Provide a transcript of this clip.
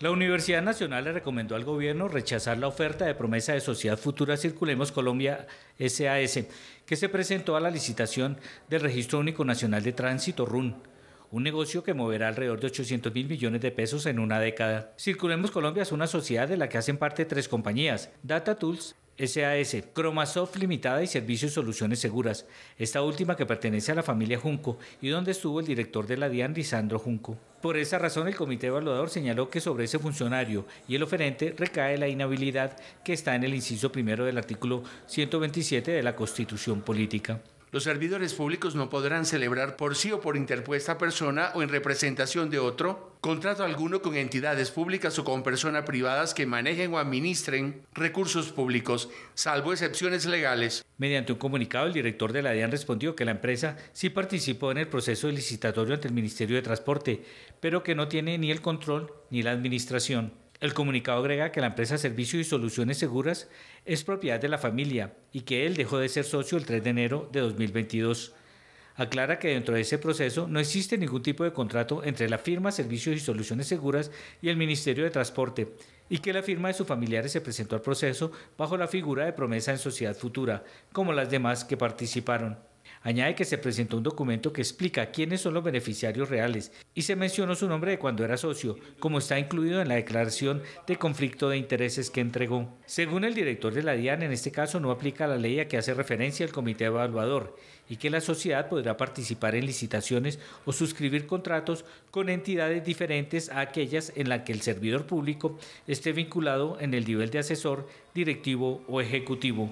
La Universidad Nacional le recomendó al gobierno rechazar la oferta de promesa de Sociedad Futura Circulemos Colombia SAS, que se presentó a la licitación del Registro Único Nacional de Tránsito RUN, un negocio que moverá alrededor de 800 mil millones de pesos en una década. Circulemos Colombia es una sociedad de la que hacen parte tres compañías, Data Tools, SAS, ChromaSoft Limitada y Servicios Soluciones Seguras, esta última que pertenece a la familia Junco y donde estuvo el director de la DIAN, Lisandro Junco. Por esa razón, el comité evaluador señaló que sobre ese funcionario y el oferente recae la inhabilidad que está en el inciso primero del artículo 127 de la Constitución Política. Los servidores públicos no podrán celebrar por sí o por interpuesta persona o en representación de otro contrato alguno con entidades públicas o con personas privadas que manejen o administren recursos públicos, salvo excepciones legales. Mediante un comunicado, el director de la DIAN respondió que la empresa sí participó en el proceso licitatorio ante el Ministerio de Transporte, pero que no tiene ni el control ni la administración. El comunicado agrega que la empresa Servicios y Soluciones Seguras es propiedad de la familia y que él dejó de ser socio el 3 de enero de 2022. Aclara que dentro de ese proceso no existe ningún tipo de contrato entre la firma Servicios y Soluciones Seguras y el Ministerio de Transporte y que la firma de sus familiares se presentó al proceso bajo la figura de promesa en sociedad futura, como las demás que participaron. Añade que se presentó un documento que explica quiénes son los beneficiarios reales y se mencionó su nombre de cuando era socio, como está incluido en la declaración de conflicto de intereses que entregó. Según el director de la DIAN, en este caso no aplica la ley a que hace referencia el comité evaluador y que la sociedad podrá participar en licitaciones o suscribir contratos con entidades diferentes a aquellas en las que el servidor público esté vinculado en el nivel de asesor, directivo o ejecutivo.